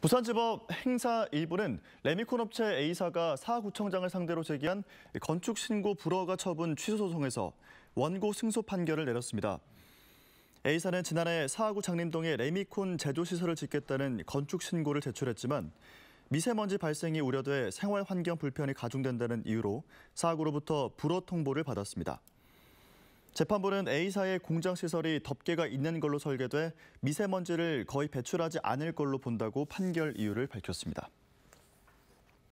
부산지법 행사 1부는 레미콘 업체 A사가 사구청장을 상대로 제기한 건축신고 불허가 처분 취소 소송에서 원고 승소 판결을 내렸습니다. A사는 지난해 사구 장림동에 레미콘 제조시설을 짓겠다는 건축신고를 제출했지만 미세먼지 발생이 우려돼 생활환경 불편이 가중된다는 이유로 사구로부터 불허 통보를 받았습니다. 재판부는 A사의 공장 시설이 덮개가 있는 걸로 설계돼 미세먼지를 거의 배출하지 않을 걸로 본다고 판결 이유를 밝혔습니다.